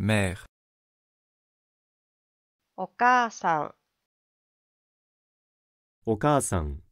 mère お母さんお母さん